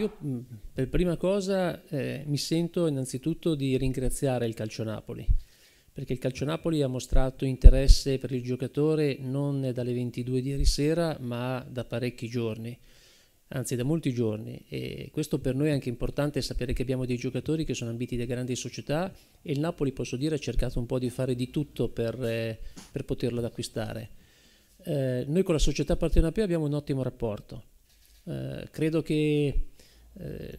Io mm, per prima cosa eh, mi sento innanzitutto di ringraziare il Calcio Napoli, perché il Calcio Napoli ha mostrato interesse per il giocatore non dalle 22 di ieri sera, ma da parecchi giorni, anzi da molti giorni. E questo per noi è anche importante sapere che abbiamo dei giocatori che sono ambiti da grandi società e il Napoli, posso dire, ha cercato un po' di fare di tutto per, eh, per poterlo acquistare. Eh, noi con la società Partenopea abbiamo un ottimo rapporto. Eh, credo che eh,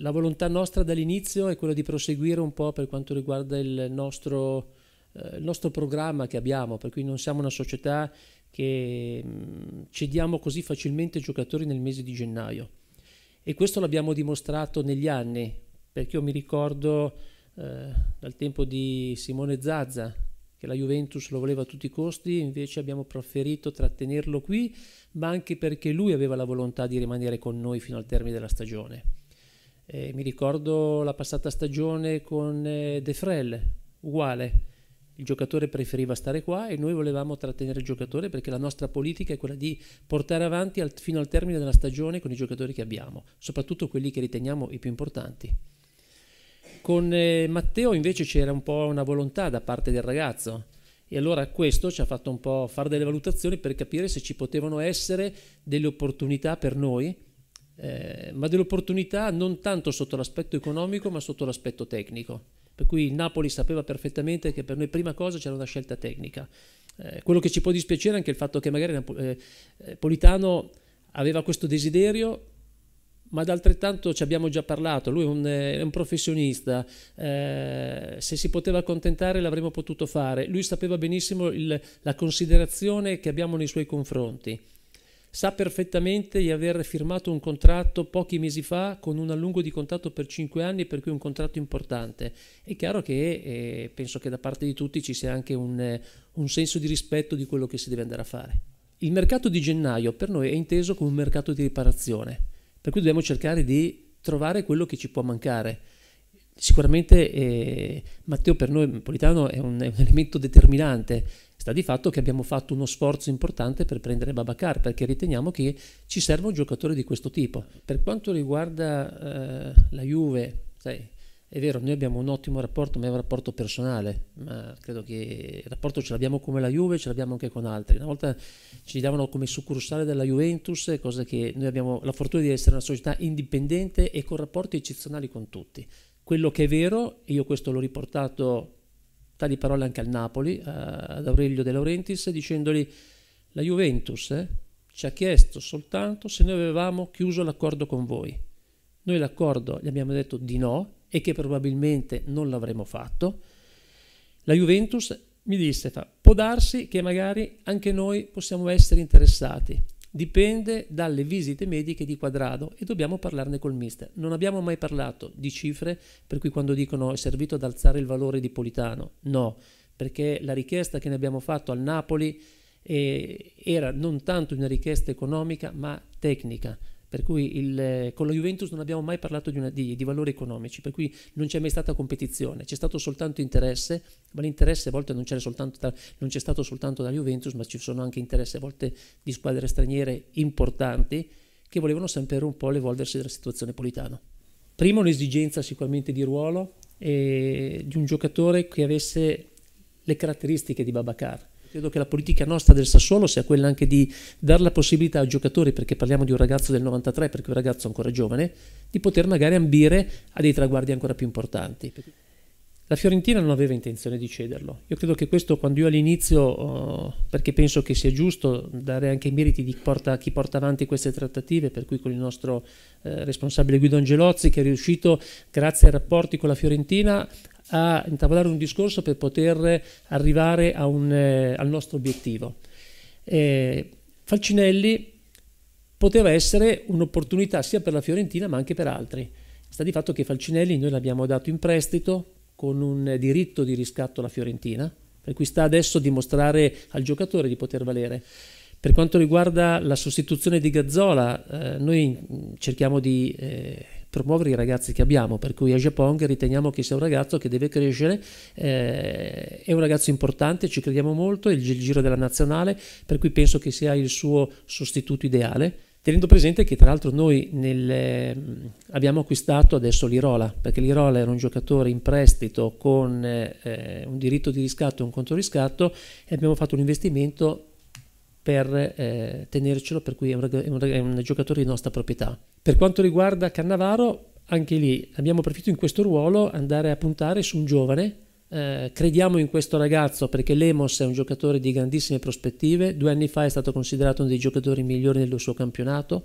la volontà nostra dall'inizio è quella di proseguire un po' per quanto riguarda il nostro, eh, il nostro programma che abbiamo, per cui non siamo una società che mh, mm, cediamo così facilmente giocatori nel mese di gennaio. E questo l'abbiamo dimostrato negli anni, perché io mi ricordo eh, dal tempo di Simone Zazza, che la Juventus lo voleva a tutti i costi, invece abbiamo preferito trattenerlo qui, ma anche perché lui aveva la volontà di rimanere con noi fino al termine della stagione. Eh, mi ricordo la passata stagione con eh, De Frel, uguale. Il giocatore preferiva stare qua e noi volevamo trattenere il giocatore perché la nostra politica è quella di portare avanti al, fino al termine della stagione con i giocatori che abbiamo, soprattutto quelli che riteniamo i più importanti. Con eh, Matteo invece c'era un po' una volontà da parte del ragazzo e allora questo ci ha fatto un po' fare delle valutazioni per capire se ci potevano essere delle opportunità per noi, eh, ma delle opportunità non tanto sotto l'aspetto economico ma sotto l'aspetto tecnico. Per cui il Napoli sapeva perfettamente che per noi prima cosa c'era una scelta tecnica. Eh, quello che ci può dispiacere è anche il fatto che magari Napolitano eh, eh, aveva questo desiderio ma d'altrettanto ci abbiamo già parlato, lui è un, è un professionista, eh, se si poteva accontentare l'avremmo potuto fare, lui sapeva benissimo il, la considerazione che abbiamo nei suoi confronti, sa perfettamente di aver firmato un contratto pochi mesi fa con un allungo di contatto per 5 anni, per cui un contratto importante, è chiaro che eh, penso che da parte di tutti ci sia anche un, eh, un senso di rispetto di quello che si deve andare a fare. Il mercato di gennaio per noi è inteso come un mercato di riparazione per cui dobbiamo cercare di trovare quello che ci può mancare. Sicuramente eh, Matteo per noi Napolitano è un, è un elemento determinante, sta di fatto che abbiamo fatto uno sforzo importante per prendere Babacar perché riteniamo che ci serva un giocatore di questo tipo. Per quanto riguarda eh, la Juve, sai, è vero, noi abbiamo un ottimo rapporto, ma è un rapporto personale, ma credo che il rapporto ce l'abbiamo come la Juve, ce l'abbiamo anche con altri. Una volta ci davano come succursale della Juventus, cosa che noi abbiamo la fortuna di essere una società indipendente e con rapporti eccezionali con tutti. Quello che è vero, io questo l'ho riportato tali parole anche al Napoli, eh, ad Aurelio De Laurentiis, dicendogli la Juventus eh, ci ha chiesto soltanto se noi avevamo chiuso l'accordo con voi. Noi l'accordo gli abbiamo detto di no e che probabilmente non l'avremmo fatto, la Juventus mi disse, fa, può darsi che magari anche noi possiamo essere interessati, dipende dalle visite mediche di Quadrado e dobbiamo parlarne col mister. Non abbiamo mai parlato di cifre, per cui quando dicono è servito ad alzare il valore di Politano, no, perché la richiesta che ne abbiamo fatto al Napoli eh, era non tanto una richiesta economica ma tecnica per cui il, eh, con la Juventus non abbiamo mai parlato di, una, di, di, valori economici, per cui non c'è mai stata competizione, c'è stato soltanto interesse, ma l'interesse a volte non, da, non c'è stato soltanto dalla Juventus, ma ci sono anche interessi a volte di squadre straniere importanti che volevano sempre un po' l'evolversi della situazione politano. Prima un'esigenza sicuramente di ruolo e eh, di un giocatore che avesse le caratteristiche di Babacar, Credo che la politica nostra del Sassuolo sia quella anche di dare la possibilità ai giocatori, perché parliamo di un ragazzo del 93, perché è un ragazzo ancora giovane, di poter magari ambire a dei traguardi ancora più importanti. La Fiorentina non aveva intenzione di cederlo. Io credo che questo, quando io all'inizio, eh, perché penso che sia giusto dare anche i meriti di porta, chi porta avanti queste trattative, per cui con il nostro eh, responsabile Guido Angelozzi, che è riuscito, grazie ai rapporti con la Fiorentina, a intavolare un discorso per poter arrivare un, eh, al nostro obiettivo. Eh, Falcinelli poteva essere un'opportunità sia per la Fiorentina ma anche per altri. Sta di fatto che Falcinelli noi l'abbiamo dato in prestito con un diritto di riscatto alla Fiorentina, per cui sta adesso a dimostrare al giocatore di poter valere. Per quanto riguarda la sostituzione di Gazzola, eh, noi cerchiamo di eh, promuovere i ragazzi che abbiamo, per cui Age Pong riteniamo che sia un ragazzo che deve crescere, eh, è un ragazzo importante, ci crediamo molto, è il giro della nazionale, per cui penso che sia il suo sostituto ideale. Tenendo presente che tra l'altro noi nel, ehm, abbiamo acquistato adesso l'Irola, perché l'Irola era un giocatore in prestito con eh, un diritto di riscatto e un controriscatto e abbiamo fatto un investimento per eh, tenercelo, per cui è un, è un, è un giocatore di nostra proprietà. Per quanto riguarda Cannavaro, anche lì abbiamo preferito in questo ruolo andare a puntare su un giovane. Eh, crediamo in questo ragazzo perché Lemos è un giocatore di grandissime prospettive. Due anni fa è stato considerato uno dei giocatori migliori del suo campionato.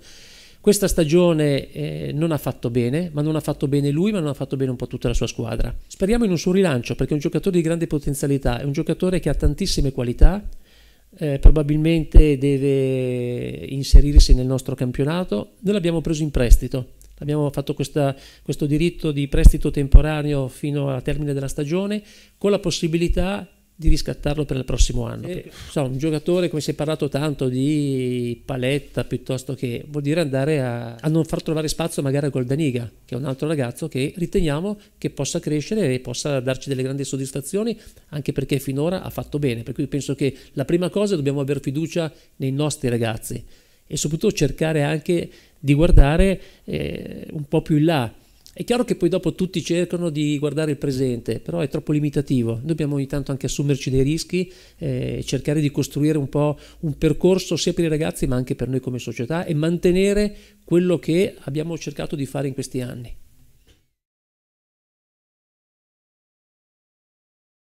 Questa stagione eh, non ha fatto bene, ma non ha fatto bene lui, ma non ha fatto bene un po' tutta la sua squadra. Speriamo in un suo rilancio perché è un giocatore di grande potenzialità, è un giocatore che ha tantissime qualità, eh, probabilmente deve inserirsi nel nostro campionato. Noi l'abbiamo preso in prestito, abbiamo fatto questa, questo diritto di prestito temporaneo fino al termine della stagione con la possibilità di riscattarlo per il prossimo anno. E, eh. so, un giocatore, come si è parlato tanto, di paletta piuttosto che vuol dire andare a, a non far trovare spazio magari a Goldaniga, che è un altro ragazzo che riteniamo che possa crescere e possa darci delle grandi soddisfazioni, anche perché finora ha fatto bene. Per cui penso che la prima cosa dobbiamo avere fiducia nei nostri ragazzi e soprattutto cercare anche di guardare eh, un po' più in là è chiaro che poi dopo tutti cercano di guardare il presente, però è troppo limitativo. Dobbiamo ogni tanto anche assumerci dei rischi, eh, cercare di costruire un po' un percorso sia per i ragazzi ma anche per noi come società e mantenere quello che abbiamo cercato di fare in questi anni.